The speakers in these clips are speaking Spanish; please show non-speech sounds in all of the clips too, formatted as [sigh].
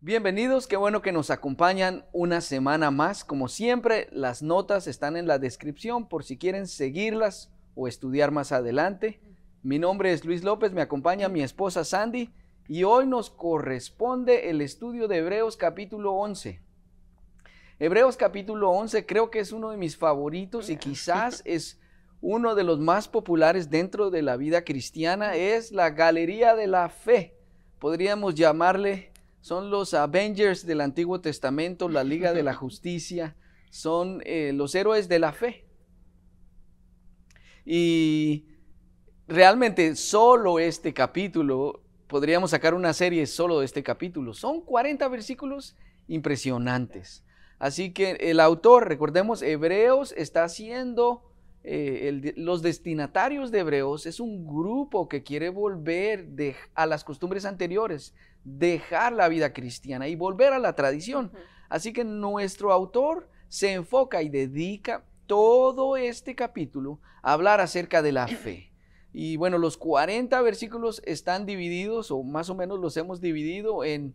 Bienvenidos, qué bueno que nos acompañan una semana más. Como siempre, las notas están en la descripción por si quieren seguirlas o estudiar más adelante. Mi nombre es Luis López, me acompaña mi esposa Sandy y hoy nos corresponde el estudio de Hebreos capítulo 11. Hebreos capítulo 11 creo que es uno de mis favoritos y quizás [laughs] es uno de los más populares dentro de la vida cristiana. Es la galería de la fe. Podríamos llamarle son los Avengers del Antiguo Testamento, la Liga de la [laughs] Justicia, son eh, los héroes de la fe. Y realmente solo este capítulo, podríamos sacar una serie solo de este capítulo. Son 40 versículos impresionantes. Así que el autor, recordemos, Hebreos está haciendo, eh, los destinatarios de Hebreos es un grupo que quiere volver a las costumbres anteriores, dejar la vida cristiana y volver a la tradición. Así que nuestro autor se enfoca y dedica todo este capítulo a hablar acerca de la [clears throat] fe. Y bueno, los 40 versículos están divididos, o más o menos los hemos dividido en,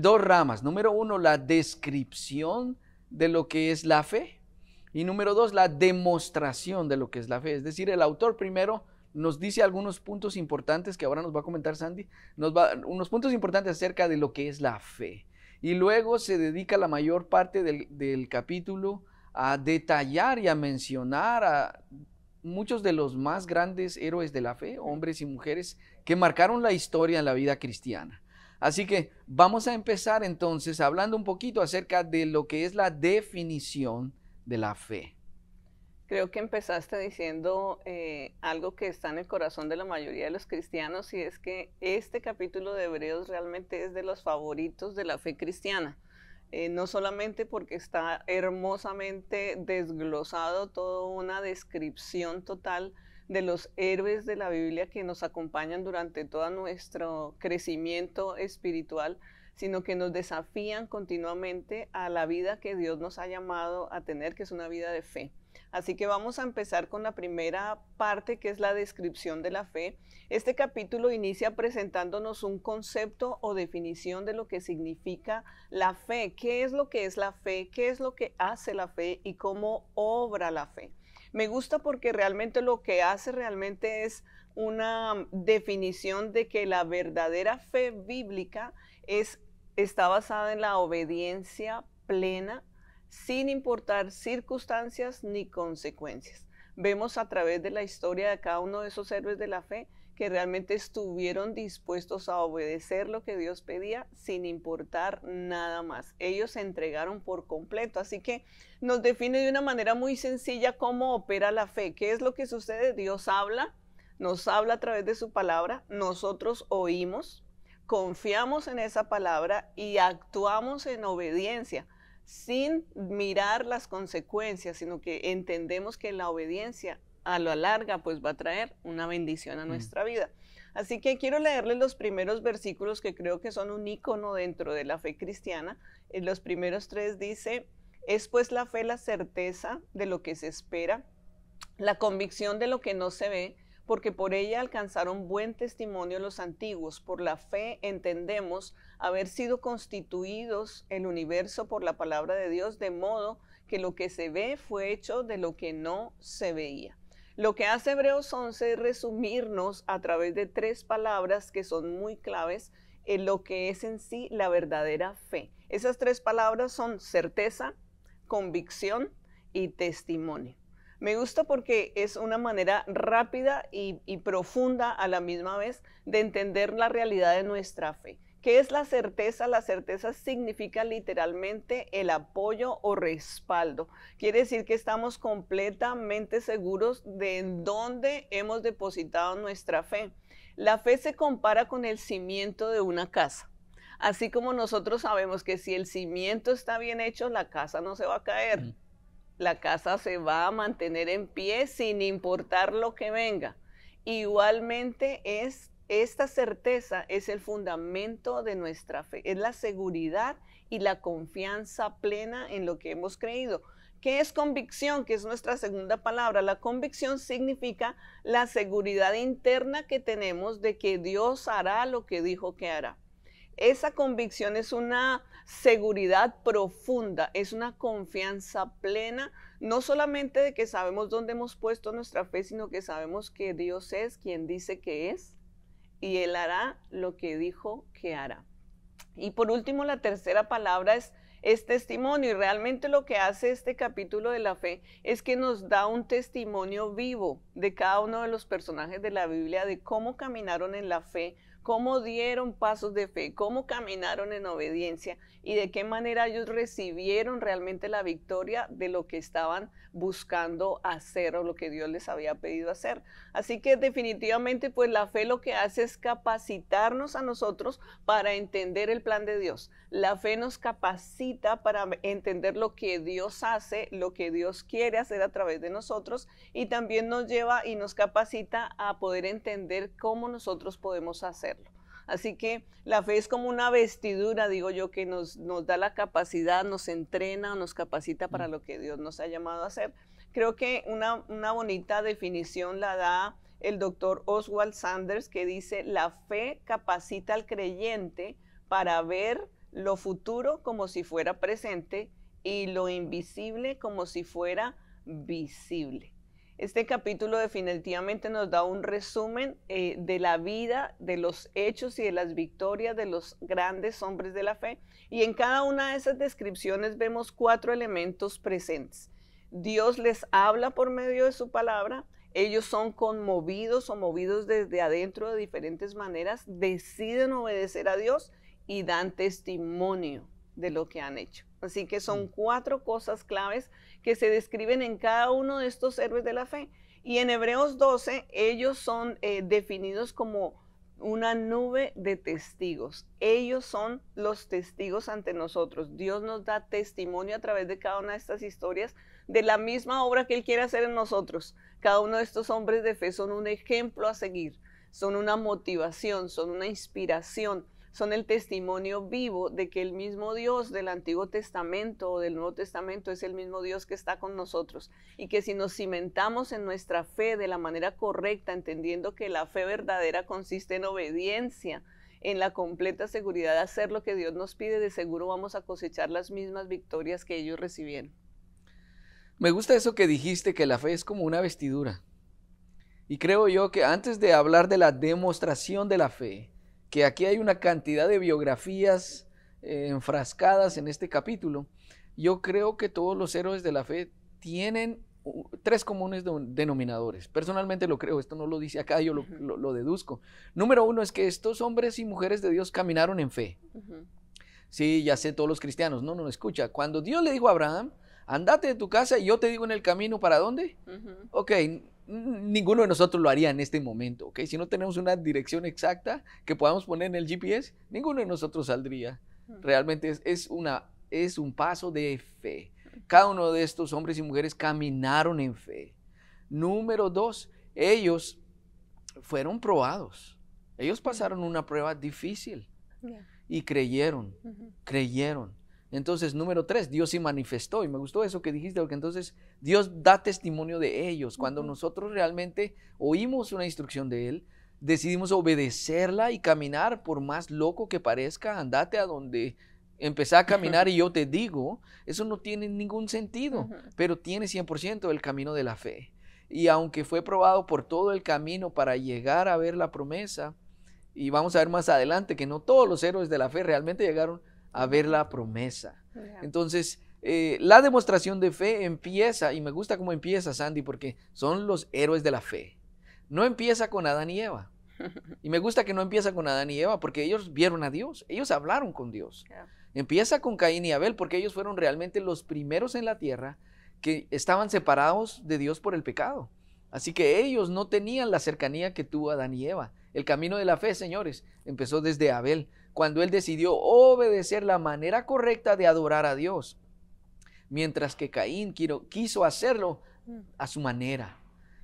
dos ramas. Número uno, la descripción de lo que es la fe. Y número dos, la demostración de lo que es la fe. Es decir, el autor primero nos dice algunos puntos importantes que ahora nos va a comentar Sandy, nos va, unos puntos importantes acerca de lo que es la fe. Y luego se dedica la mayor parte del, del capítulo a detallar y a mencionar a muchos de los más grandes héroes de la fe, hombres y mujeres, que marcaron la historia en la vida cristiana. Así que vamos a empezar entonces hablando un poquito acerca de lo que es la definición de la fe. Creo que empezaste diciendo eh, algo que está en el corazón de la mayoría de los cristianos y es que este capítulo de Hebreos realmente es de los favoritos de la fe cristiana. Eh, no solamente porque está hermosamente desglosado toda una descripción total de los héroes de la Biblia que nos acompañan durante todo nuestro crecimiento espiritual, sino que nos desafían continuamente a la vida que Dios nos ha llamado a tener, que es una vida de fe. Así que vamos a empezar con la primera parte que es la descripción de la fe. Este capítulo inicia presentándonos un concepto o definición de lo que significa la fe, qué es lo que es la fe, qué es lo que hace la fe y cómo obra la fe. Me gusta porque realmente lo que hace realmente es una um, definición de que la verdadera fe bíblica está basada en la obediencia plena, sin importar circunstancias ni consecuencias. Vemos a través de la historia de cada uno de esos héroes de la fe que realmente estuvieron dispuestos a obedecer lo que Dios pedía sin importar nada más. Ellos se entregaron por completo. Así que nos define de una manera muy sencilla cómo opera la fe. ¿Qué es lo que sucede? Dios habla, nos habla a través de su palabra, nosotros oímos, confiamos en esa palabra y actuamos en obediencia sin mirar las consecuencias, sino que entendemos que la obediencia a lo larga pues va a traer una bendición a mm. nuestra vida. Así que quiero leerles los primeros versículos que creo que son un icono dentro de la fe cristiana. En los primeros tres dice, es pues la fe la certeza de lo que se espera, la convicción de lo que no se ve, porque por ella alcanzaron buen testimonio los antiguos. Por la fe entendemos haber sido constituidos el universo por la palabra de Dios, de modo que lo que se ve fue hecho de lo que no se veía. Lo que hace Hebreos 11 es resumirnos a través de tres palabras que son muy claves en lo que es en sí la verdadera fe. Esas tres palabras son certeza, convicción y testimonio. Me gusta porque es una manera rápida y, y profunda a la misma vez de entender la realidad de nuestra fe. ¿Qué es la certeza? La certeza significa literalmente el apoyo o respaldo. Quiere decir que estamos completamente seguros de en dónde hemos depositado nuestra fe. La fe se compara con el cimiento de una casa. Así como nosotros sabemos que si el cimiento está bien hecho, la casa no se va a caer. Mm. La casa se va a mantener en pie sin importar lo que venga. Igualmente es esta certeza es el fundamento de nuestra fe, es la seguridad y la confianza plena en lo que hemos creído. ¿Qué es convicción? Que es nuestra segunda palabra. La convicción significa la seguridad interna que tenemos de que Dios hará lo que dijo que hará. Esa convicción es una seguridad profunda, es una confianza plena, no solamente de que sabemos dónde hemos puesto nuestra fe, sino que sabemos que Dios es quien dice que es y él hará lo que dijo que hará. Y por último, la tercera palabra es, testimonio. Y realmente lo que hace este capítulo de la fe es que nos da un testimonio vivo de cada uno de los personajes de la Biblia, de cómo caminaron en la fe, cómo dieron pasos de fe, cómo caminaron en obediencia y de qué manera ellos recibieron realmente la victoria de lo que estaban buscando hacer o lo que Dios les había pedido hacer. Así que definitivamente pues la fe lo que hace es capacitarnos a nosotros para entender el plan de Dios. La fe nos capacita para entender lo que Dios hace, lo que Dios quiere hacer a través de nosotros y también nos lleva y nos capacita a poder entender cómo nosotros podemos hacerlo. Así que la fe es como una vestidura, digo yo, que nos, da la capacidad, nos entrena, nos capacita para mm. lo que Dios nos ha llamado a hacer. Creo que una, una bonita definición la da el doctor Oswald Sanders, que dice, la fe capacita al creyente para ver lo futuro como si fuera presente y lo invisible como si fuera visible. Este capítulo definitivamente nos da un resumen eh, de la vida, de los hechos y de las victorias de los grandes hombres de la fe. Y en cada una de esas descripciones vemos cuatro elementos presentes. Dios les habla por medio de su palabra, ellos son conmovidos o movidos desde adentro de diferentes maneras, deciden obedecer a Dios y dan testimonio de lo que han hecho. Así que son mm. cuatro cosas claves que se describen en cada uno de estos héroes de la fe. Y en Hebreos 12, ellos son eh, definidos como una nube de testigos. Ellos son los testigos ante nosotros. Dios nos da testimonio a través de cada una de estas historias de la misma obra que Él quiere hacer en nosotros. Cada uno de estos hombres de fe son un ejemplo a seguir, son una motivación, son una inspiración son el testimonio vivo de que el mismo Dios del Antiguo Testamento o del Nuevo Testamento es el mismo Dios que está con nosotros y que si nos cimentamos en nuestra fe de la manera correcta, entendiendo que la fe verdadera consiste en obediencia, en la completa seguridad de hacer lo que Dios nos pide, de seguro vamos a cosechar las mismas victorias que ellos recibieron. Me gusta eso que dijiste, que la fe es como una vestidura. Y creo yo que antes de hablar de la demostración de la fe, que aquí hay una cantidad de biografías eh, enfrascadas en este capítulo, yo creo que todos los héroes de la fe tienen tres comunes denominadores. Personalmente lo creo, esto no lo dice acá, yo lo, deduzco. Número uno es que estos hombres y mujeres de Dios caminaron en fe. Sí, ya sé, todos los cristianos. No, no, escucha. Cuando Dios le dijo a Abraham, andate de tu casa y yo te digo en el camino para dónde. ok, ninguno de nosotros lo haría en este momento, ¿ok? Si no tenemos una dirección exacta que podamos poner en el GPS, ninguno de nosotros saldría. Mm. Realmente es, una, es un paso de fe. Cada uno de estos hombres y mujeres caminaron en fe. Número dos, ellos fueron probados. Ellos mm. pasaron una prueba difícil y creyeron, creyeron. Entonces, número tres, Dios se manifestó. Y me gustó eso que dijiste, porque entonces Dios da testimonio de ellos. Cuando nosotros realmente oímos una instrucción de Él, decidimos obedecerla y caminar, por más loco que parezca, andate a donde empezá a caminar y yo te digo, eso no tiene ningún sentido, pero tiene 100% el camino de la fe. Y aunque fue probado por todo el camino para llegar a ver la promesa, y vamos a ver más adelante que no todos los héroes de la fe realmente llegaron a ver la promesa. Entonces, eh, la demostración de fe empieza, y me gusta cómo empieza Sandy, porque son los héroes de la fe. No empieza con Adán y Eva. [laughs] Y me gusta que no empieza con Adán y Eva, porque ellos vieron a Dios, ellos hablaron con Dios. Empieza con Caín y Abel, porque ellos fueron realmente los primeros en la tierra que estaban separados de Dios por el pecado. Así que ellos no tenían la cercanía que tuvo Adán y Eva. El camino de la fe, señores, empezó desde Abel cuando él decidió obedecer la manera correcta de adorar a Dios, mientras que Caín quiso hacerlo mm. a su manera.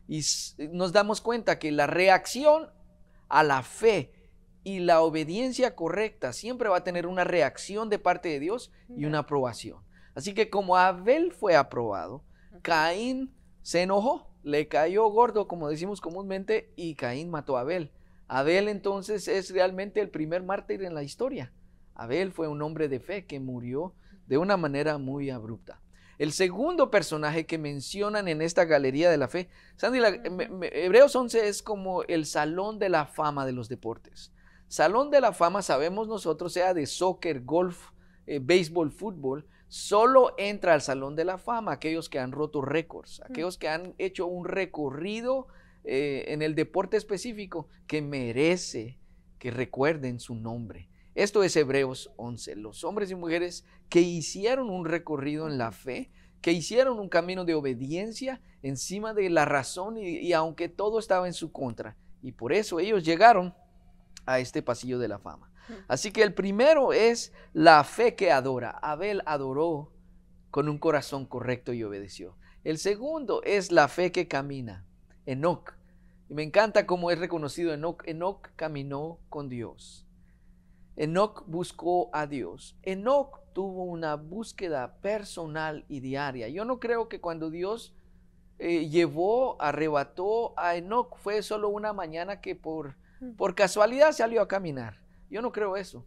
Y nos damos cuenta que la reacción a la fe y la obediencia correcta siempre va a tener una reacción de parte de Dios y una aprobación. Así que como Abel fue aprobado, Caín se enojó, le cayó gordo, como decimos comúnmente, y Caín mató a Abel. Abel entonces es realmente el primer mártir en la historia. Abel fue un hombre de fe que murió de una manera muy abrupta. El segundo personaje que mencionan en esta galería de la fe, Sandy, Hebreos 11 es como el salón de la fama de los deportes. Salón de la fama, sabemos nosotros, sea de soccer, golf, eh, béisbol, fútbol, solo entra al salón de la fama aquellos que han roto récords, aquellos que han hecho un recorrido eh, en el deporte específico que merece que recuerden su nombre. Esto es Hebreos 11, los hombres y mujeres que hicieron un recorrido en la fe, que hicieron un camino de obediencia encima de la razón y aunque todo estaba en su contra. Y por eso ellos llegaron a este pasillo de la fama. Así que el primero es la fe que adora. Abel adoró con un corazón correcto y obedeció. El segundo es la fe que camina. Enoch. Y me encanta cómo es reconocido Enoch. Enoch caminó con Dios. Enoch buscó a Dios. Enoch tuvo una búsqueda personal y diaria. Yo no creo que cuando Dios eh, llevó, arrebató a Enoch fue solo una mañana que por, mm. por casualidad salió a caminar. Yo no creo eso.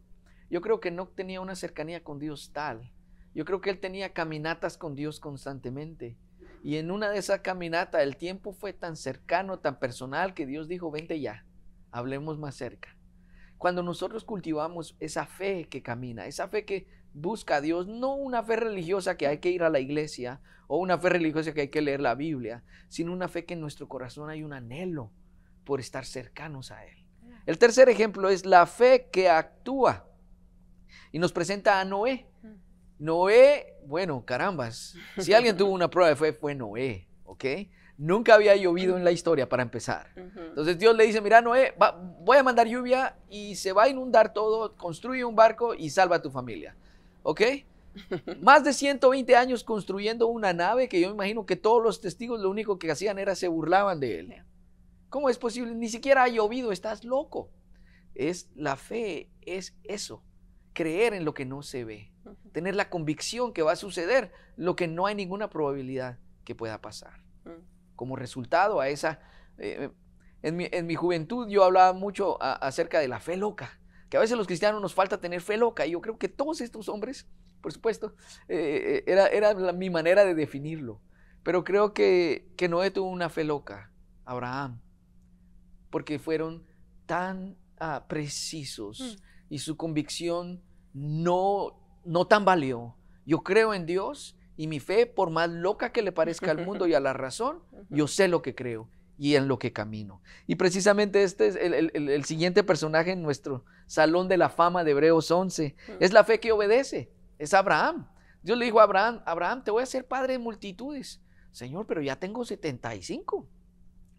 Yo creo que Enoch tenía una cercanía con Dios tal. Yo creo que él tenía caminatas con Dios constantemente. Y en una de esas caminatas el tiempo fue tan cercano, tan personal, que Dios dijo, vente ya, hablemos más cerca. Cuando nosotros cultivamos esa fe que camina, esa fe que busca a Dios, no una fe religiosa que hay que ir a la iglesia o una fe religiosa que hay que leer la Biblia, sino una fe que en nuestro corazón hay un anhelo por estar cercanos a Él. El tercer ejemplo es la fe que actúa y nos presenta a Noé. Mm. Noé, bueno, carambas, si alguien tuvo una prueba de fe fue Noé, ¿ok? Nunca había llovido en la historia para empezar. Entonces Dios le dice, mira Noé, voy a mandar lluvia y se va a inundar todo, construye un barco y salva a tu familia, ¿ok? [laughs] Más de 120 años construyendo una nave que yo imagino que todos los testigos lo único que hacían era se burlaban de él. ¿Cómo es posible? Ni siquiera ha llovido, estás loco. Es la fe, es eso, creer en lo que no se ve tener la convicción que va a suceder lo que no hay ninguna probabilidad que pueda pasar. Mm. Como resultado a esa... Eh, eh, en, mi, juventud yo hablaba mucho acerca de la fe loca, que a veces los cristianos nos falta tener fe loca, y yo creo que todos estos hombres, por supuesto, eh, era, era mi manera de definirlo, pero creo que, que Noé tuvo una fe loca, Abraham, porque fueron tan ah, precisos mm. y su convicción no no tan valió. Yo creo en Dios y mi fe, por más loca que le parezca al mundo y a la [laughs] razón, yo sé lo que creo y en lo que camino. Y precisamente este es el, siguiente personaje en nuestro salón de la fama de Hebreos 11. Es la fe que obedece, es Abraham. Dios le dijo a Abraham, Abraham, te voy a ser padre de multitudes. Señor, pero ya tengo 75.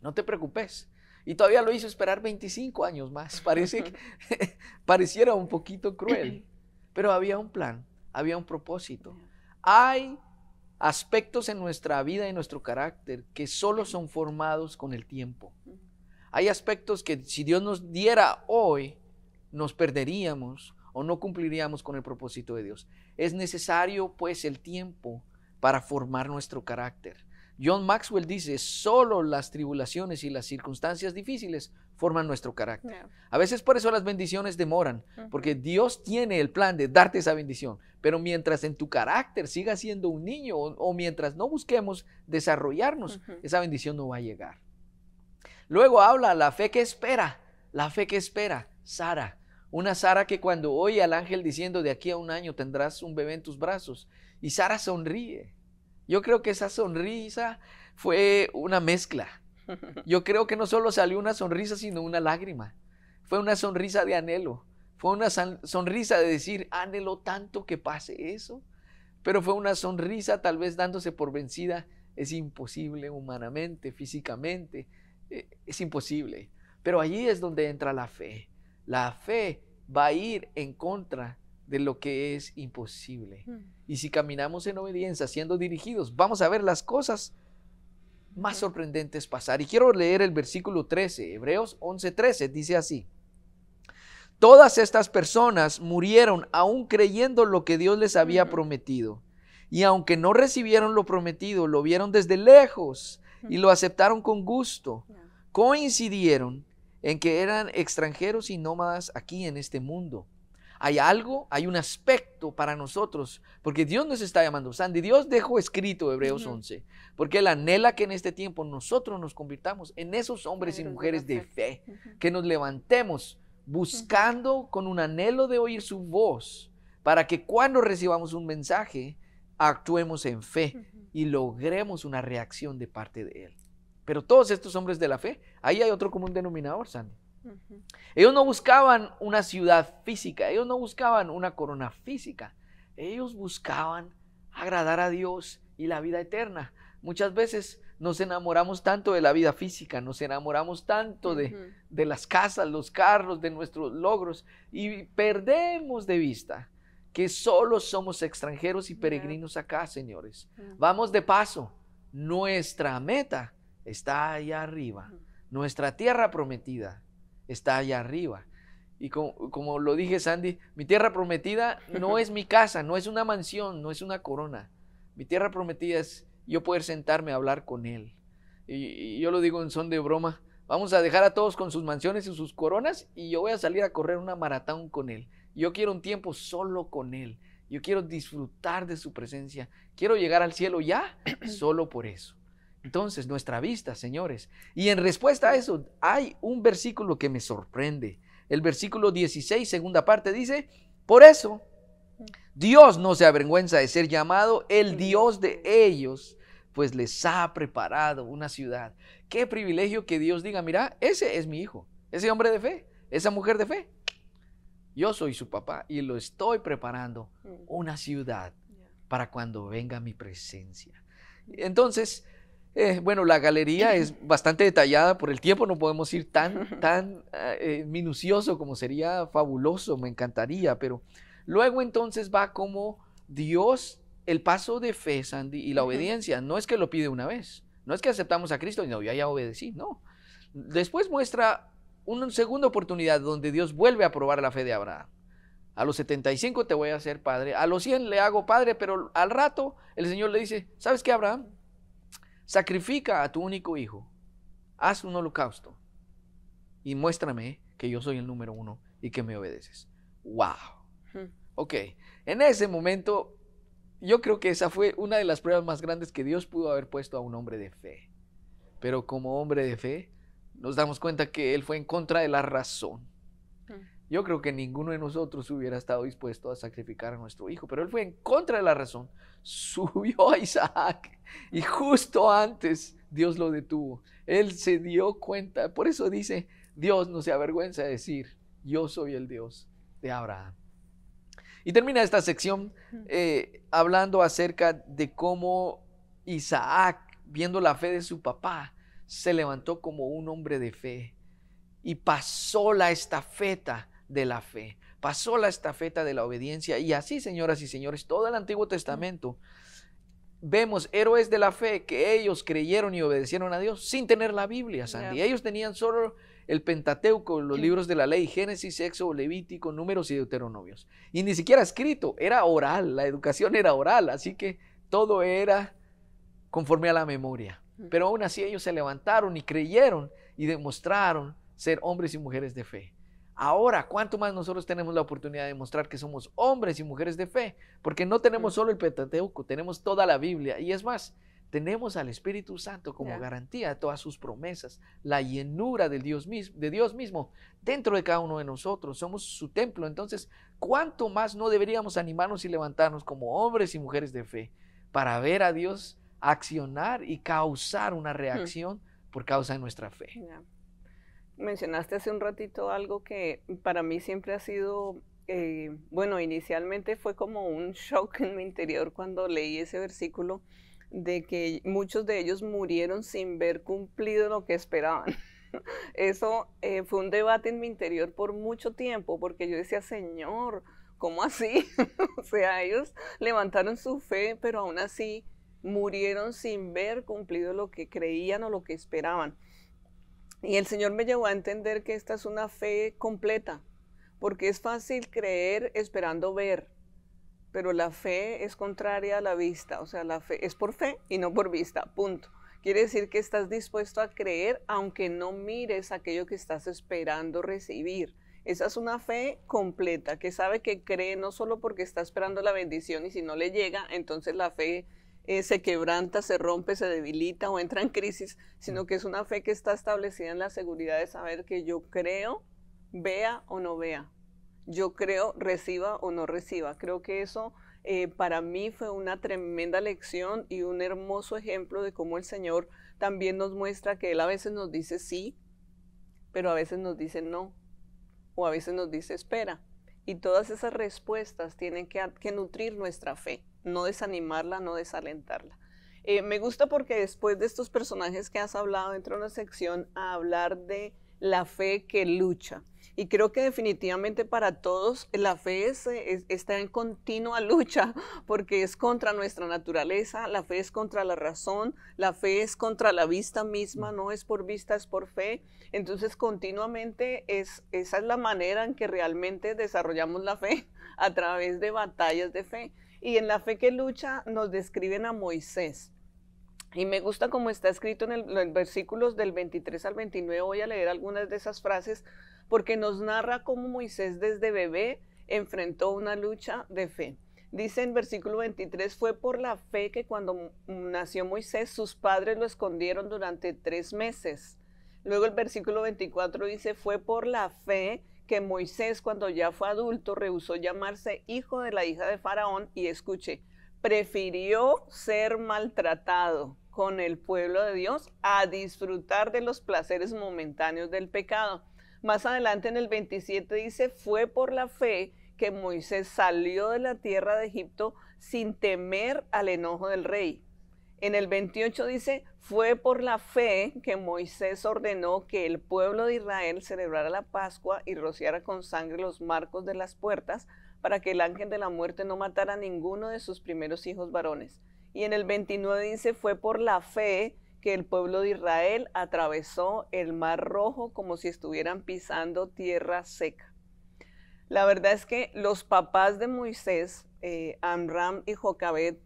No te preocupes. Y todavía lo hizo esperar 25 años más. Parece que [laughs] [laughs] pareciera un poquito cruel. Pero había un plan, había un propósito. Hay aspectos en nuestra vida y nuestro carácter que solo son formados con el tiempo. Hay aspectos que si Dios nos diera hoy, nos perderíamos o no cumpliríamos con el propósito de Dios. Es necesario pues el tiempo para formar nuestro carácter. John Maxwell dice, solo las tribulaciones y las circunstancias difíciles forman nuestro carácter. A veces por eso las bendiciones demoran, porque Dios tiene el plan de darte esa bendición, pero mientras en tu carácter siga siendo un niño o, mientras no busquemos desarrollarnos, esa bendición no va a llegar. Luego habla la fe que espera, la fe que espera, Sara. Una Sara que cuando oye al ángel diciendo de aquí a un año tendrás un bebé en tus brazos, y Sara sonríe. Yo creo que esa sonrisa fue una mezcla. [laughs] Yo creo que no solo salió una sonrisa, sino una lágrima. Fue una sonrisa de anhelo. Fue una sonrisa de decir, anhelo tanto que pase eso. Pero fue una sonrisa tal vez dándose por vencida. Es imposible humanamente, físicamente. Eh, es imposible. Pero allí es donde entra la fe. La fe va a ir en contra de lo que es imposible. Hmm. Y si caminamos en obediencia, siendo dirigidos, vamos a ver las cosas más sorprendentes pasar. Y quiero leer el versículo 13, Hebreos 11:13, dice así. Todas estas personas murieron aún creyendo lo que Dios les había prometido. Y aunque no recibieron lo prometido, lo vieron desde lejos y lo aceptaron con gusto. Coincidieron en que eran extranjeros y nómadas aquí en este mundo. Hay algo, hay un aspecto para nosotros, porque Dios nos está llamando. Sandy, Dios dejó escrito Hebreos 11, porque Él anhela que en este tiempo nosotros nos convirtamos en esos hombres y mujeres de fe, que nos levantemos buscando con un anhelo de oír su voz, para que cuando recibamos un mensaje, actuemos en fe y logremos una reacción de parte de Él. Pero todos estos hombres de la fe, ahí hay otro común denominador, Sandy ellos no buscaban una ciudad física, ellos no buscaban una corona física, ellos buscaban agradar a Dios y la vida eterna. Muchas veces nos enamoramos tanto de la vida física, nos enamoramos tanto de, las casas, los carros, de nuestros logros y perdemos de vista que solo somos extranjeros y peregrinos acá, señores. Vamos de paso. Nuestra meta está allá arriba, nuestra tierra prometida está allá arriba. Y como, lo dije, Sandy, mi tierra prometida no [laughs] es mi casa, no es una mansión, no es una corona. Mi tierra prometida es yo poder sentarme a hablar con Él. Y, y yo lo digo en son de broma, vamos a dejar a todos con sus mansiones y sus coronas y yo voy a salir a correr una maratón con Él. Yo quiero un tiempo solo con Él. Yo quiero disfrutar de su presencia. Quiero llegar al cielo ya [clears throat] solo por eso entonces nuestra vista, señores. Y en respuesta a eso, hay un versículo que me sorprende. El versículo 16, segunda parte, dice, por eso Dios no se avergüenza de ser llamado el Dios de ellos, pues les ha preparado una ciudad. Qué privilegio que Dios diga, mira, ese es mi hijo, ese hombre de fe, esa mujer de fe. Yo soy su papá y lo estoy preparando mm. una ciudad para cuando venga mi presencia. Entonces, eh, bueno, la galería es [laughs] bastante detallada por el tiempo, no podemos ir tan, [laughs] tan eh, minucioso como sería fabuloso, me encantaría, pero luego entonces va como Dios, el paso de fe, Sandy, y la obediencia, no es que lo pide una vez, no es que aceptamos a Cristo y no, ya, ya obedecí, no. Después muestra una segunda oportunidad donde Dios vuelve a probar la fe de Abraham. A los 75 te voy a hacer padre, a los 100 le hago padre, pero al rato el Señor le dice, ¿sabes qué, Abraham? sacrifica a tu único hijo, haz un holocausto y muéstrame que yo soy el número uno y que me obedeces. ¡Wow! Hmm. Ok, en ese momento yo creo que esa fue una de las pruebas más grandes que Dios pudo haber puesto a un hombre de fe. Pero como hombre de fe, nos damos cuenta que él fue en contra de la razón. Hmm. Yo creo que ninguno de nosotros hubiera estado dispuesto a sacrificar a nuestro hijo, pero él fue en contra de la razón subió a Isaac y justo antes Dios lo detuvo. Él se dio cuenta, por eso dice, Dios no se avergüenza de decir, yo soy el Dios de Abraham. Y termina esta sección eh, hablando acerca de cómo Isaac, viendo la fe de su papá, se levantó como un hombre de fe y pasó la estafeta de la fe pasó la estafeta de la obediencia. Y así, señoras y señores, todo el Antiguo Testamento vemos héroes de la fe que ellos creyeron y obedecieron a Dios sin tener la Biblia, Sandy. Ellos tenían solo el Pentateuco, los libros de la ley, Génesis, Éxodo, Levítico, Números y Deuteronomios. Y ni siquiera escrito, era oral, la educación era oral, así que todo era conforme a la memoria. Pero aún así ellos se levantaron y creyeron y demostraron ser hombres y mujeres de fe. Ahora, ¿cuánto más nosotros tenemos la oportunidad de mostrar que somos hombres y mujeres de fe? Porque no tenemos solo el Pentateuco, tenemos toda la Biblia. Y es más, tenemos al Espíritu Santo como garantía de todas sus promesas, la llenura del Dios mismo, de Dios mismo dentro de cada uno de nosotros. Somos su templo. Entonces, ¿cuánto más no deberíamos animarnos y levantarnos como hombres y mujeres de fe para ver a Dios accionar y causar una reacción por causa de nuestra fe? mencionaste hace un ratito algo que para mí siempre ha sido, eh, bueno, inicialmente fue como un shock en mi interior cuando leí ese versículo de que muchos de ellos murieron sin ver cumplido lo que esperaban. [laughs] Eso eh, fue un debate en mi interior por mucho tiempo, porque yo decía, Señor, ¿cómo así? [laughs] o sea, ellos levantaron su fe, pero aún así murieron sin ver cumplido lo que creían o lo que esperaban. Y el Señor me llevó a entender que esta es una fe completa, porque es fácil creer esperando ver, pero la fe es contraria a la vista, o sea, la fe es por fe y no por vista, punto. Quiere decir que estás dispuesto a creer aunque no mires aquello que estás esperando recibir. Esa es una fe completa, que sabe que cree no solo porque está esperando la bendición y si no le llega, entonces la fe eh, se quebranta, se rompe, se debilita o entra en crisis, sino mm. que es una fe que está establecida en la seguridad de saber que yo creo, vea o no vea, yo creo, reciba o no reciba. Creo que eso eh, para mí fue una tremenda lección y un hermoso ejemplo de cómo el Señor también nos muestra que Él a veces nos dice sí, pero a veces nos dice no, o a veces nos dice espera. Y todas esas respuestas tienen que, nutrir nuestra fe, no desanimarla, no desalentarla. Eh, me gusta porque después de estos personajes que has hablado, dentro de una sección a hablar de la fe que lucha. Y creo que definitivamente para todos la fe eh, está en continua [laughs] lucha porque es contra nuestra naturaleza, la fe es contra la razón, la fe es contra la vista misma, no es por vista, es por fe. Entonces continuamente es, esa es la manera en que realmente desarrollamos la fe [laughs] a través de batallas de fe. Y en la fe que lucha nos describen a Moisés. Y me gusta como está escrito en, en los versículos del 23 al 29, voy a leer algunas de esas frases porque nos narra cómo Moisés desde bebé enfrentó una lucha de fe. Dice en versículo 23, fue por la fe que cuando nació Moisés sus padres lo escondieron durante tres meses. Luego el versículo 24 dice, fue por la fe que Moisés cuando ya fue adulto rehusó llamarse hijo de la hija de Faraón y escuche, prefirió ser maltratado con el pueblo de Dios a disfrutar de los placeres momentáneos del pecado. Más adelante en el 27 dice, fue por la fe que Moisés salió de la tierra de Egipto sin temer al enojo del rey. En el 28 dice, fue por la fe que Moisés ordenó que el pueblo de Israel celebrara la Pascua y rociara con sangre los marcos de las puertas para que el ángel de la muerte no matara a ninguno de sus primeros hijos varones. Y en el 29 dice, fue por la fe que el pueblo de Israel atravesó el Mar Rojo como si estuvieran pisando tierra seca. La verdad es que los papás de Moisés, eh, Amram y Jocabet,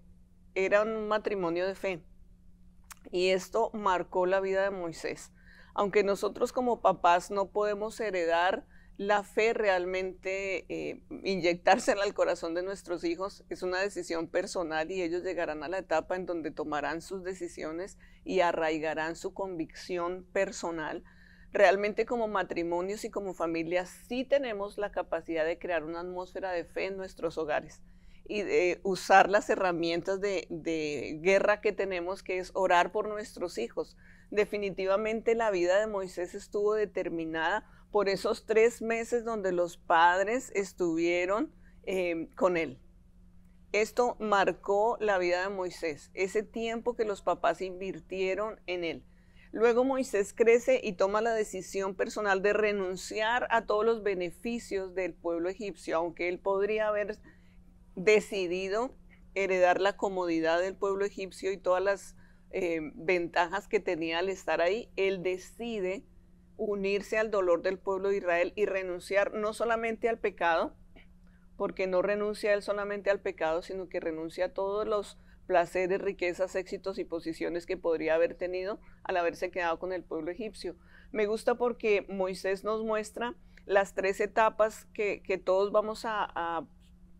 eran un matrimonio de fe. Y esto marcó la vida de Moisés. Aunque nosotros como papás no podemos heredar la fe realmente, eh, inyectársela al corazón de nuestros hijos es una decisión personal y ellos llegarán a la etapa en donde tomarán sus decisiones y arraigarán su convicción personal. Realmente como matrimonios y como familias sí tenemos la capacidad de crear una atmósfera de fe en nuestros hogares y de usar las herramientas de, de guerra que tenemos, que es orar por nuestros hijos. Definitivamente la vida de Moisés estuvo determinada por esos tres meses donde los padres estuvieron em, con él. Esto marcó la vida de Moisés, ese tiempo que los papás invirtieron en él. Luego Moisés crece y toma la decisión personal de renunciar a todos los beneficios del pueblo egipcio, aunque él podría haber decidido heredar la comodidad del pueblo egipcio y todas las em, ventajas que tenía al estar ahí, él decide unirse al dolor del pueblo de Israel y renunciar no solamente al pecado, porque no renuncia él solamente al pecado, sino que renuncia a todos los placeres, riquezas, éxitos y posiciones que podría haber tenido al haberse quedado con el pueblo egipcio. Me gusta porque Moisés nos muestra las tres etapas que, todos vamos a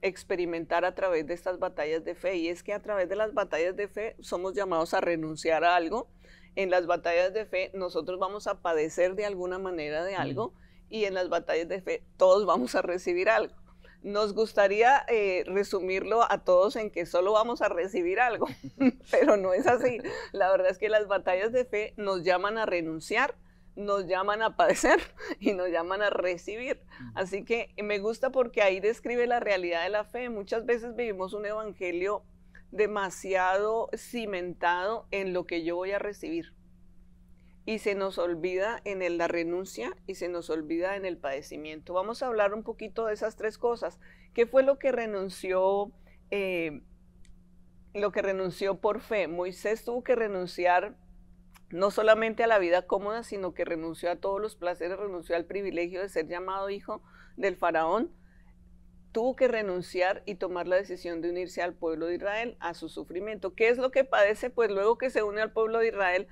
experimentar a través de estas batallas de fe. Y es que a través de las batallas de fe somos llamados a renunciar a algo, en las batallas de fe nosotros vamos a padecer de alguna manera de algo y en las batallas de fe todos vamos a recibir algo. Nos gustaría eh, resumirlo a todos en que solo vamos a recibir algo, [laughs] pero no es así. La verdad es que las batallas de fe nos llaman a renunciar, nos llaman a padecer [laughs] y nos llaman a recibir. Así que me gusta porque ahí describe la realidad de la fe. Muchas veces vivimos un evangelio demasiado cimentado en lo que yo voy a recibir. Y se nos olvida en el, la renuncia y se nos olvida en el padecimiento. Vamos a hablar un poquito de esas tres cosas. ¿Qué fue lo que renunció? Eh, lo que renunció por fe. Moisés tuvo que renunciar no solamente a la vida cómoda, sino que renunció a todos los placeres, renunció al privilegio de ser llamado hijo del faraón, tuvo que renunciar y tomar la decisión de unirse al pueblo de Israel, a su sufrimiento. ¿Qué es lo que padece? Pues luego que se une al pueblo de Israel,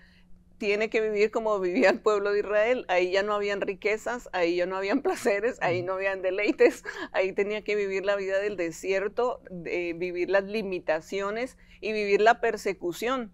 tiene que vivir como [laughs] vivía el pueblo de Israel. Ahí ya no habían riquezas, ahí ya no habían [laughs] placeres, ahí no habían deleites, [laughs] ahí tenía que vivir la vida del desierto, de vivir las limitaciones y vivir la persecución.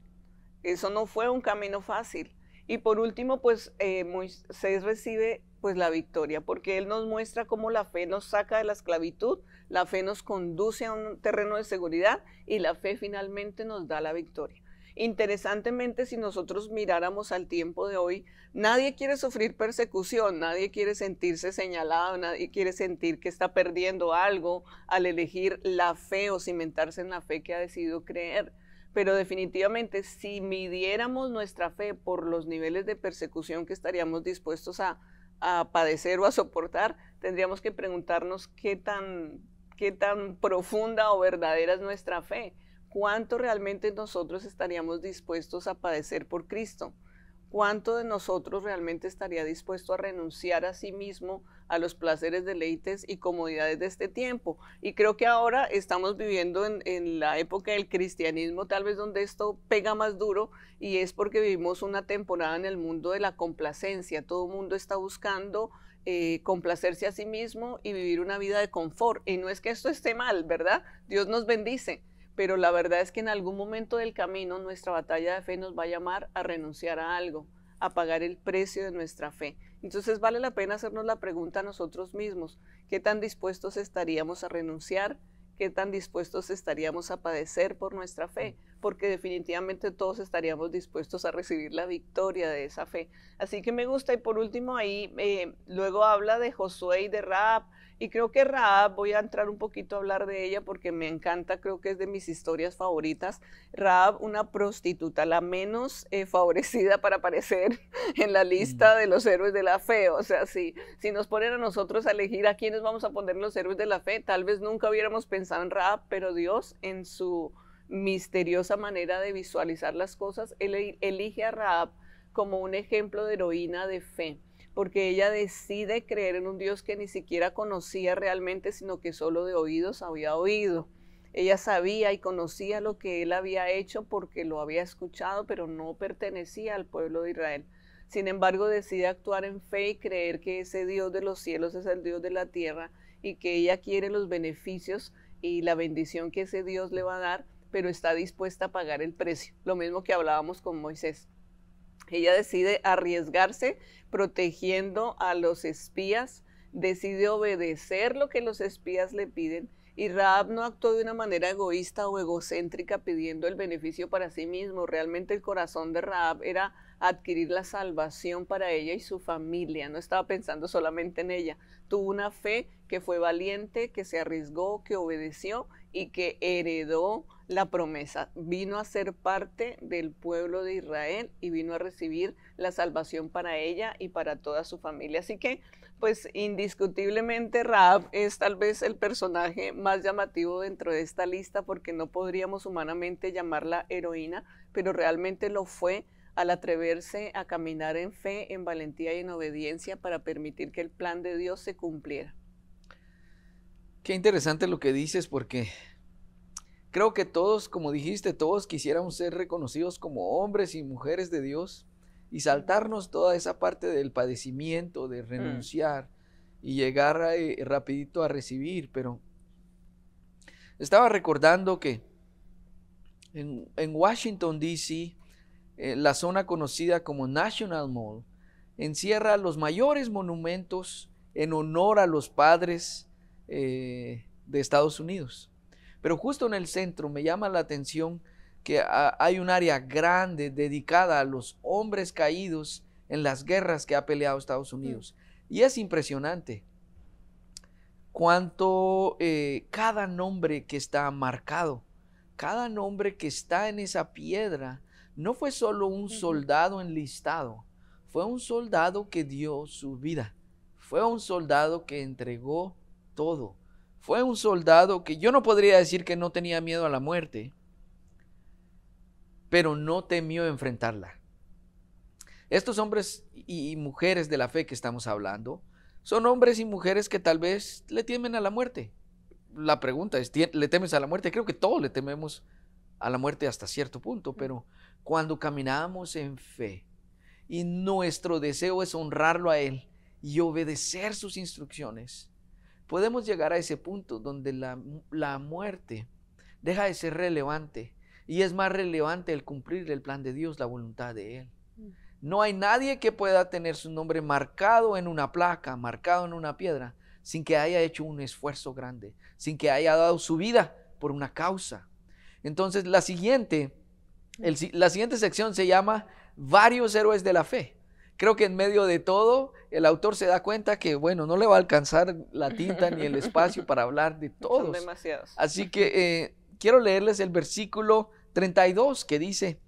Eso no fue un camino fácil. Y por último, pues eh, Moisés recibe pues la victoria, porque Él nos muestra cómo la fe nos saca de la esclavitud, la fe nos conduce a un terreno de seguridad y la fe finalmente nos da la victoria. Interesantemente, si nosotros miráramos al tiempo de hoy, nadie quiere sufrir persecución, nadie quiere sentirse señalado, nadie quiere sentir que está perdiendo algo al elegir la fe o cimentarse en la fe que ha decidido creer. Pero definitivamente, si midiéramos nuestra fe por los niveles de persecución que estaríamos dispuestos a a padecer o a soportar, tendríamos que preguntarnos qué tan, qué tan profunda o verdadera es nuestra fe, cuánto realmente nosotros estaríamos dispuestos a padecer por Cristo. ¿Cuánto de nosotros realmente estaría dispuesto a renunciar a sí mismo a los placeres, deleites y comodidades de este tiempo? Y creo que ahora estamos viviendo en, la época del cristianismo, tal vez donde esto pega más duro, y es porque vivimos una temporada en el mundo de la complacencia. Todo el mundo está buscando eh, complacerse a sí mismo y vivir una vida de confort. Y no es que esto esté mal, ¿verdad? Dios nos bendice pero la verdad es que en algún momento del camino nuestra batalla de fe nos va a llamar a renunciar a algo, a pagar el precio de nuestra fe. Entonces vale la pena hacernos la pregunta a nosotros mismos, ¿qué tan dispuestos estaríamos a renunciar? ¿Qué tan dispuestos estaríamos a padecer por nuestra fe? Mm. Porque definitivamente todos estaríamos dispuestos a recibir la victoria de esa fe. Así que me gusta y por último ahí eh, luego habla de Josué y de Raab y creo que Raab, voy a entrar un poquito a hablar de ella porque me encanta, creo que es de mis historias favoritas. Raab, una prostituta, la menos eh, favorecida para aparecer [laughs] en la lista de los héroes de la fe. O sea, si, si nos ponen a nosotros a elegir a quiénes vamos a poner los héroes de la fe, tal vez nunca hubiéramos pensado en Raab, pero Dios en su misteriosa manera de visualizar las cosas, elige a Raab como un ejemplo de heroína de fe porque ella decide creer en un Dios que ni siquiera conocía realmente, sino que solo de oídos había oído. Ella sabía y conocía lo que él había hecho porque lo había escuchado, pero no pertenecía al pueblo de Israel. Sin embargo, decide actuar en fe y creer que ese Dios de los cielos es el Dios de la tierra y que ella quiere los beneficios y la bendición que ese Dios le va a dar, pero está dispuesta a pagar el precio. Lo mismo que hablábamos con Moisés. Ella decide arriesgarse protegiendo a los espías, decide obedecer lo que los espías le piden y Raab no actuó de una manera egoísta o egocéntrica pidiendo el beneficio para sí mismo. Realmente el corazón de Raab era adquirir la salvación para ella y su familia. No estaba pensando solamente en ella. Tuvo una fe que fue valiente, que se arriesgó, que obedeció y que heredó la promesa, vino a ser parte del pueblo de Israel y vino a recibir la salvación para ella y para toda su familia. Así que, pues indiscutiblemente Raab es tal vez el personaje más llamativo dentro de esta lista porque no podríamos humanamente llamarla heroína, pero realmente lo fue al atreverse a caminar en fe, en valentía y en obediencia para permitir que el plan de Dios se cumpliera. Qué interesante lo que dices porque Creo que todos, como dijiste, todos quisiéramos ser reconocidos como hombres y mujeres de Dios y saltarnos toda esa parte del padecimiento, de mm. renunciar y llegar eh, rapidito a recibir, pero estaba recordando que en, Washington, D.C., eh, la zona conocida como National Mall, encierra los mayores monumentos en honor a los padres eh, de Estados Unidos. Pero justo en el centro me llama la atención que hay un área grande dedicada a los hombres caídos en las guerras que ha peleado Estados mm. Unidos. Y es impresionante cuánto eh, cada nombre que está marcado, cada nombre que está en esa piedra, no fue solo un soldado enlistado, fue un soldado que dio su vida, fue un soldado que entregó todo, fue un soldado que yo no podría decir que no tenía miedo a la muerte, pero no temió enfrentarla. Estos hombres y mujeres de la fe que estamos hablando son hombres y mujeres que tal vez le temen a la muerte. La pregunta es, ¿le temes a la muerte? Creo que todos le tememos a la muerte hasta cierto punto, mm. pero cuando caminamos en fe y nuestro deseo es honrarlo a Él y obedecer sus instrucciones, podemos llegar a ese punto donde la, muerte deja de ser relevante y es más relevante el cumplir el plan de Dios, la voluntad de Él. Mm. No hay nadie que pueda tener su nombre marcado en una placa, marcado en una piedra, sin que haya hecho un esfuerzo grande, sin que haya dado su vida por una causa. Entonces, la siguiente, la siguiente sección se llama Varios héroes de la fe. Creo que en medio de todo, el autor se da cuenta que, bueno, no le va a alcanzar la tinta ni el espacio para hablar de [laughs] todos. Son demasiados. Así que eh, quiero leerles el versículo 32 que dice,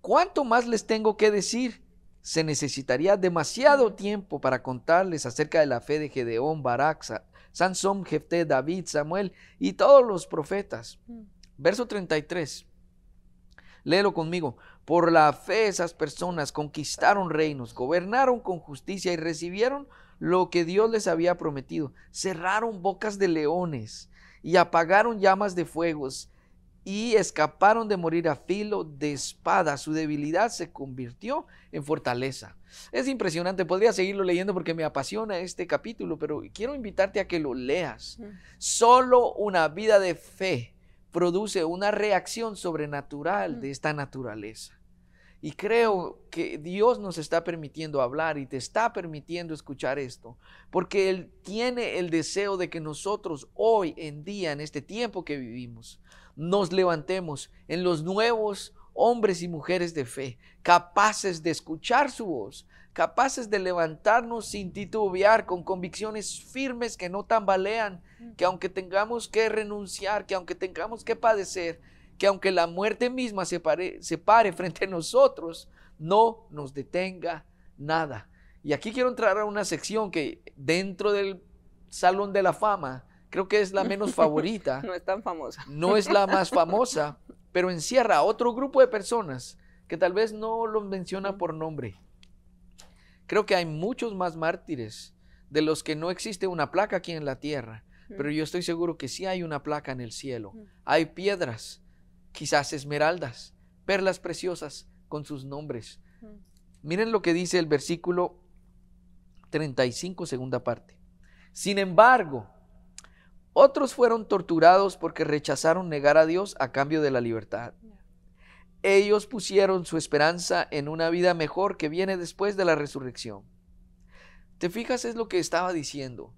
¿cuánto más les tengo que decir? Se necesitaría demasiado tiempo para contarles acerca de la fe de Gedeón, Baraxa, Sansón, Jefté, David, Samuel y todos los profetas. Verso 33. Léelo conmigo. Por la fe esas personas conquistaron reinos, gobernaron con justicia y recibieron lo que Dios les había prometido. Cerraron bocas de leones y apagaron llamas de fuegos y escaparon de morir a filo de espada. Su debilidad se convirtió en fortaleza. Es impresionante, podría seguirlo leyendo porque me apasiona este capítulo, pero quiero invitarte a que lo leas. Mm. Solo una vida de fe produce una reacción sobrenatural de esta naturaleza. Y creo que Dios nos está permitiendo hablar y te está permitiendo escuchar esto, porque Él tiene el deseo de que nosotros hoy en día, en este tiempo que vivimos, nos levantemos en los nuevos hombres y mujeres de fe, capaces de escuchar su voz, capaces de levantarnos sin titubear, con convicciones firmes que no tambalean, mm. que aunque tengamos que renunciar, que aunque tengamos que padecer, que aunque la muerte misma se pare, [laughs] frente a nosotros, no nos detenga nada. Y aquí quiero entrar a una sección que dentro del Salón de la Fama, creo que es la menos [laughs] favorita. no es tan famosa. No es la más famosa, [laughs] pero encierra a otro grupo de personas que tal vez no los menciona por nombre Creo que hay muchos más mártires de los que no existe una placa aquí en la tierra, pero yo estoy seguro que sí hay una placa en el cielo. Hay piedras, quizás esmeraldas, perlas preciosas con sus nombres. Miren lo que dice el versículo 35, segunda parte. Sin embargo, otros fueron torturados porque rechazaron negar a Dios a cambio de la libertad. Ellos pusieron su esperanza en una vida mejor que viene después de la resurrección. ¿Te fijas? Es lo que estaba diciendo.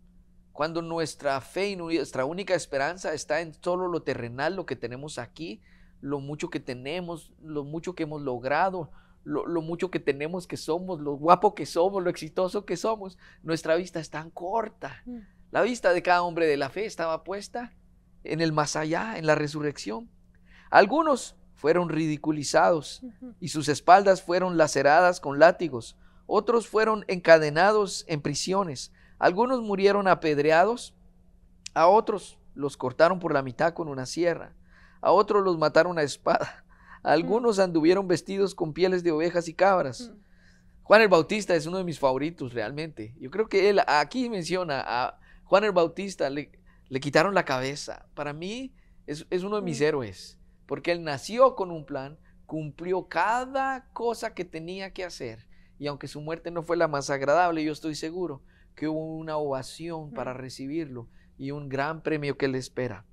Cuando nuestra fe y nuestra única esperanza está en solo lo terrenal, lo que tenemos aquí, lo mucho que tenemos, lo mucho que hemos logrado, lo, mucho que tenemos que somos, lo guapo que somos, lo exitoso que somos, nuestra vista es tan corta. Mm. La vista de cada hombre de la fe estaba puesta en el más allá, en la resurrección. Algunos fueron ridiculizados y sus espaldas fueron laceradas con látigos. Otros fueron encadenados en prisiones. Algunos murieron apedreados, a otros los cortaron por la mitad con una sierra, a otros los mataron a espada, [laughs] algunos mm. anduvieron vestidos con pieles de ovejas y cabras. Mm. Juan el Bautista es uno de mis favoritos realmente. Yo creo que él aquí menciona a Juan el Bautista, le, le quitaron la cabeza. Para mí es, es uno de mis mm. héroes porque Él nació con un plan, cumplió cada cosa que tenía que hacer. Y aunque su muerte no fue la más agradable, yo estoy seguro que hubo una ovación para mm. recibirlo y un gran premio que le espera.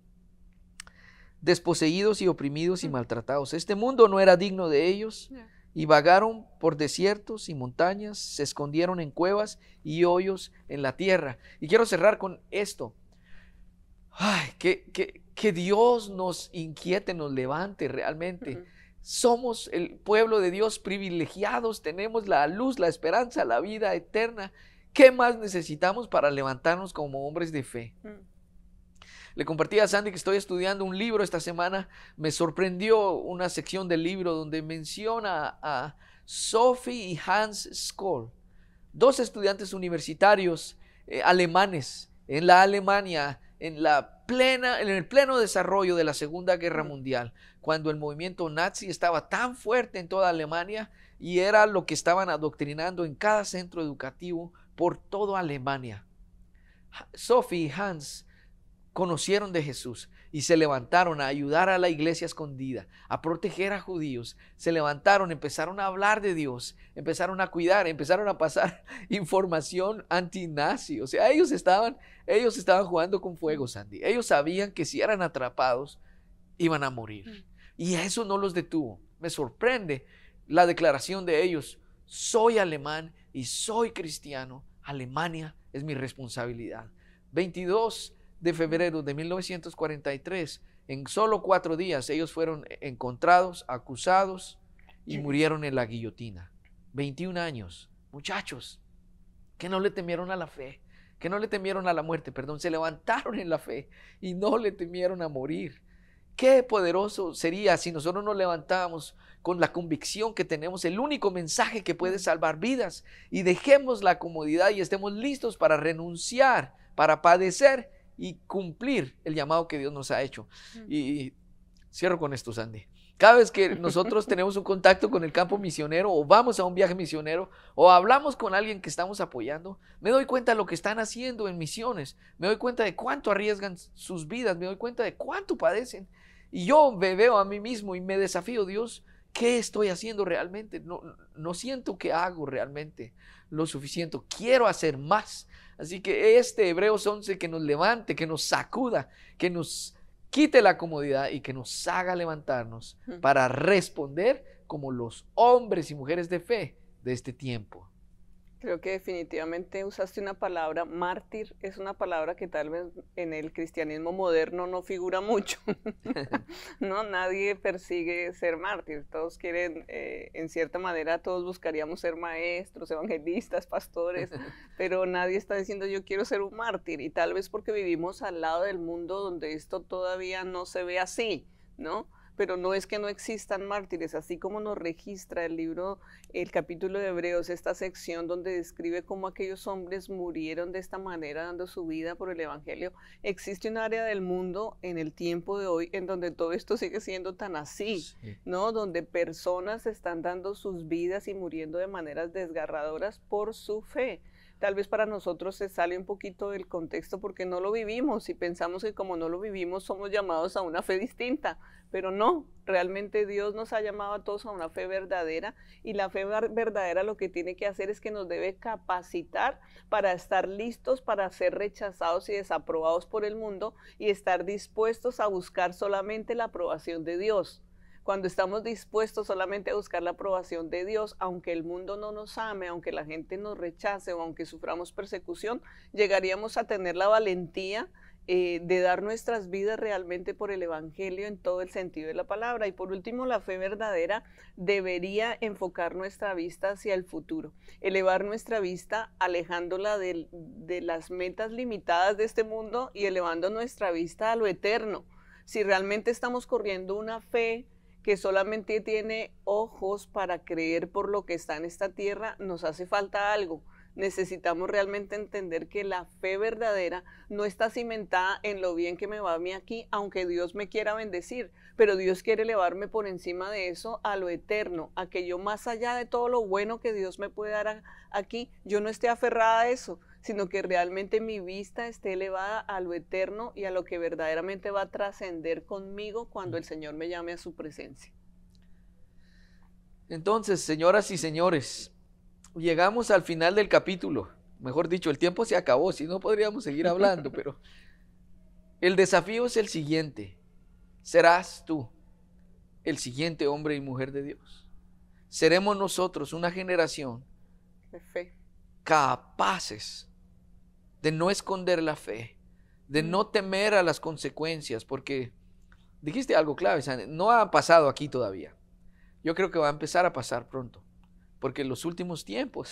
Desposeídos y oprimidos y mm. maltratados. Este mundo no era digno de ellos y vagaron por desiertos y montañas, se escondieron en cuevas y hoyos en la tierra. Y quiero cerrar con esto. Ay, qué, qué, que Dios nos inquiete, nos levante realmente. Somos el pueblo de Dios privilegiados, tenemos la luz, la esperanza, la vida eterna. ¿Qué más necesitamos para levantarnos como hombres de fe? Mm. Le compartí a Sandy que estoy estudiando un libro esta semana. Me sorprendió una sección del libro donde menciona a Sophie y Hans Skoll, dos estudiantes universitarios eh, alemanes en la Alemania, en la en el pleno desarrollo de la Segunda Guerra Mundial, cuando el movimiento nazi estaba tan fuerte en toda Alemania y era lo que estaban adoctrinando en cada centro educativo por toda Alemania. Sophie y Hans conocieron de Jesús y se levantaron a ayudar a la iglesia escondida, a proteger a judíos. Se levantaron, empezaron a hablar de Dios, empezaron a cuidar, empezaron a pasar [laughs] información antinazi. O sea, ellos estaban, ellos estaban jugando con fuego, Sandy. Ellos sabían que si eran atrapados, iban a morir. Mm. Y eso no los detuvo. Me sorprende la declaración de ellos. Soy alemán y soy cristiano. Alemania es mi responsabilidad. 22 de febrero de 1943, en solo cuatro días, ellos fueron e-, encontrados, acusados y murieron en la guillotina. 21 años. Muchachos, que no le temieron a la fe, que no le temieron a la muerte, perdón, se levantaron en la fe y no le temieron a morir. Qué poderoso sería si nosotros nos levantáramos con la convicción que tenemos el único mensaje que puede mm. salvar vidas y dejemos la comodidad y estemos listos para renunciar, para padecer y cumplir el llamado que Dios nos ha hecho. Mm. Y cierro con esto, Sandy. Cada vez que nosotros [laughs] tenemos un contacto con el campo misionero o vamos a un viaje misionero o hablamos con alguien que estamos apoyando, me doy cuenta de lo que están haciendo en misiones, me doy cuenta de cuánto arriesgan sus vidas, me doy cuenta de cuánto padecen. Y yo me veo a mí mismo y me desafío, Dios, ¿Qué estoy haciendo realmente? No, no siento que hago realmente lo suficiente. Quiero hacer más. Así que este Hebreos 11 que nos levante, que nos sacuda, que nos quite la comodidad y que nos haga levantarnos para responder como los hombres y mujeres de fe de este tiempo. Creo que definitivamente usaste una palabra, mártir, es una palabra que tal vez en el cristianismo moderno no figura mucho. [laughs] no, nadie persigue ser mártir, todos quieren, eh, en cierta manera, todos buscaríamos ser maestros, evangelistas, pastores, [laughs] pero nadie está diciendo yo quiero ser un mártir y tal vez porque vivimos al lado del mundo donde esto todavía no se ve así, ¿no? pero no es que no existan mártires, así como nos registra el libro, el capítulo de Hebreos, esta sección donde describe cómo aquellos hombres murieron de esta manera dando su vida por el Evangelio, existe un área del mundo en el tiempo de hoy en donde todo esto sigue siendo tan así, ¿no? Donde personas están dando sus vidas y muriendo de maneras desgarradoras por su fe tal vez para nosotros se sale un poquito del contexto porque no lo vivimos y pensamos que como no lo vivimos somos llamados a una fe distinta, pero no, realmente Dios nos ha llamado a todos a una fe verdadera y la fe verdadera lo que tiene que hacer es que nos debe capacitar para estar listos para ser rechazados y desaprobados por el mundo y estar dispuestos a buscar solamente la aprobación de Dios cuando estamos dispuestos solamente a buscar la aprobación de Dios, aunque el mundo no nos ame, aunque la gente nos rechace o aunque suframos persecución, llegaríamos a tener la valentía eh, de dar nuestras vidas realmente por el Evangelio en todo el sentido de la palabra. Y por último, la fe verdadera debería enfocar nuestra vista hacia el futuro, elevar nuestra vista alejándola de las metas limitadas de este mundo y elevando nuestra vista a lo eterno. Si realmente estamos corriendo una fe que solamente tiene ojos para creer por lo que está en esta tierra, nos hace falta algo. Necesitamos realmente entender que la fe verdadera no está cimentada en lo bien que me va a mí aquí, aunque Dios me quiera bendecir, pero Dios quiere elevarme por encima de eso a lo eterno, a que yo más allá de todo lo bueno que Dios me puede dar aquí, yo no esté aferrada a eso, sino que realmente mi vista esté elevada a lo eterno y a lo que verdaderamente va a trascender conmigo cuando el Señor me llame a su presencia. Entonces, señoras y señores, llegamos al final del capítulo. Mejor dicho, el tiempo se acabó, si no podríamos seguir hablando, [laughs] pero el desafío es el siguiente. Serás tú el siguiente hombre y mujer de Dios. Seremos nosotros una generación capaces de no esconder la fe, de mm. no temer a las consecuencias, porque dijiste algo clave, no ha pasado aquí todavía. Yo creo que va a empezar a pasar pronto, porque en los últimos tiempos,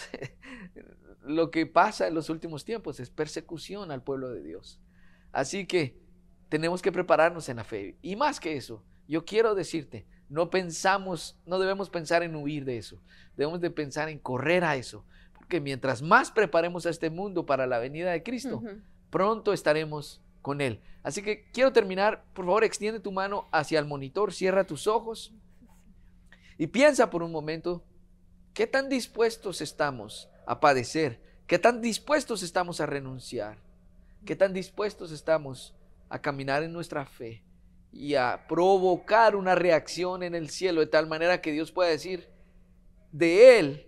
[laughs] lo que pasa en los últimos tiempos es persecución al pueblo de Dios. Así que tenemos que prepararnos en la fe. Y más que eso, yo quiero decirte, no pensamos, no debemos pensar en huir de eso, debemos de pensar en correr a eso, que mientras más preparemos a este mundo para la venida de Cristo, pronto estaremos con Él. Así que quiero terminar, por favor, extiende tu mano hacia el monitor, cierra tus ojos y piensa por un momento, ¿qué tan dispuestos estamos a padecer? ¿Qué tan dispuestos estamos a renunciar? ¿Qué tan dispuestos estamos a caminar en nuestra fe y a provocar una reacción en el cielo de tal manera que Dios pueda decir, de Él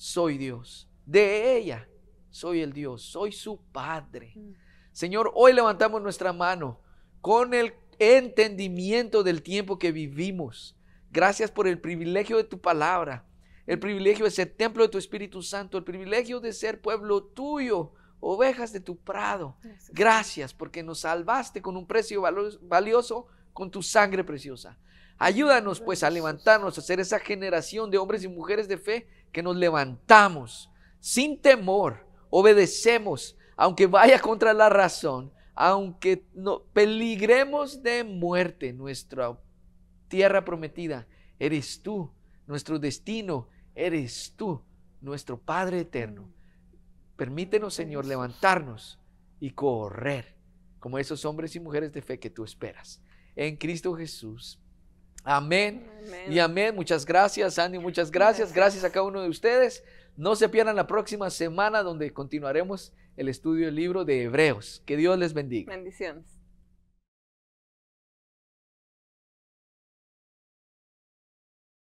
soy Dios. De ella soy el Dios, soy su Padre. Mm. Señor, hoy levantamos nuestra mano con el entendimiento del tiempo que vivimos. Gracias por el privilegio de tu palabra, el privilegio de ser templo de tu Espíritu Santo, el privilegio de ser pueblo tuyo, ovejas de tu prado. Gracias porque nos salvaste con un precio valioso, con tu sangre preciosa. Ayúdanos pues a levantarnos, a ser esa generación de hombres y mujeres de fe que nos levantamos sin temor, obedecemos, aunque vaya contra la razón, aunque no, peligremos de muerte nuestra tierra prometida, eres tú, nuestro destino, eres tú, nuestro Padre eterno. Permítenos, Señor, levantarnos y correr como esos hombres y mujeres de fe que tú esperas. En Cristo Jesús. Amén. Y amén. Muchas gracias, Andy. Muchas gracias. Gracias a cada uno de ustedes. No se pierdan la próxima semana donde continuaremos el estudio del libro de Hebreos. Que Dios les bendiga. Bendiciones.